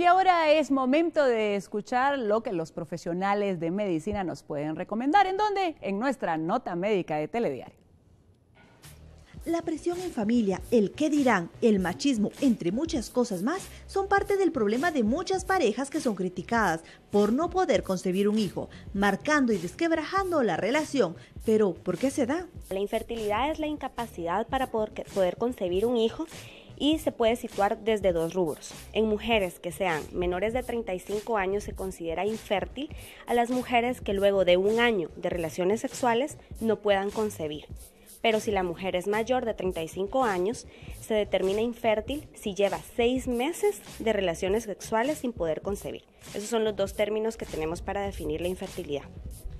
Y ahora es momento de escuchar lo que los profesionales de medicina nos pueden recomendar. ¿En dónde? En nuestra nota médica de Telediario. La presión en familia, el qué dirán, el machismo, entre muchas cosas más, son parte del problema de muchas parejas que son criticadas por no poder concebir un hijo, marcando y desquebrajando la relación. Pero, ¿por qué se da? La infertilidad es la incapacidad para poder concebir un hijo y se puede situar desde dos rubros. En mujeres que sean menores de 35 años se considera infértil a las mujeres que luego de un año de relaciones sexuales no puedan concebir. Pero si la mujer es mayor de 35 años, se determina infértil si lleva seis meses de relaciones sexuales sin poder concebir. Esos son los dos términos que tenemos para definir la infertilidad.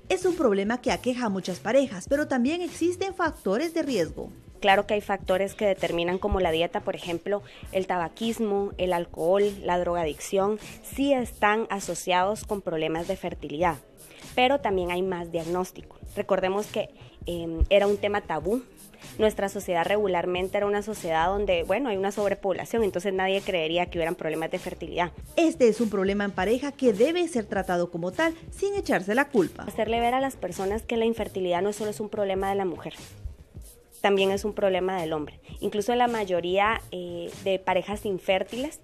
Es un problema que aqueja a muchas parejas, pero también existen factores de riesgo. Claro que hay factores que determinan como la dieta, por ejemplo, el tabaquismo, el alcohol, la drogadicción, sí están asociados con problemas de fertilidad, pero también hay más diagnóstico. Recordemos que em, era un tema tabú. Nuestra sociedad regularmente era una sociedad donde, bueno, hay una sobrepoblación, entonces nadie creería que hubieran problemas de fertilidad. Este es un problema en pareja que debe ser tratado como tal, sin echarse la culpa. Hacerle ver a las personas que la infertilidad no solo es un problema de la mujer, también es un problema del hombre. Incluso en la mayoría eh, de parejas infértiles,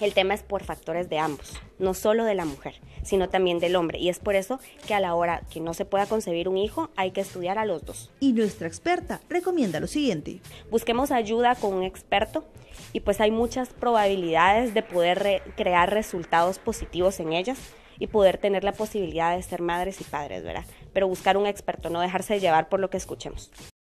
el tema es por factores de ambos, no solo de la mujer, sino también del hombre. Y es por eso que a la hora que no se pueda concebir un hijo, hay que estudiar a los dos. Y nuestra experta recomienda lo siguiente. Busquemos ayuda con un experto y pues hay muchas probabilidades de poder crear resultados positivos en ellas y poder tener la posibilidad de ser madres y padres, ¿verdad? Pero buscar un experto, no dejarse llevar por lo que escuchemos.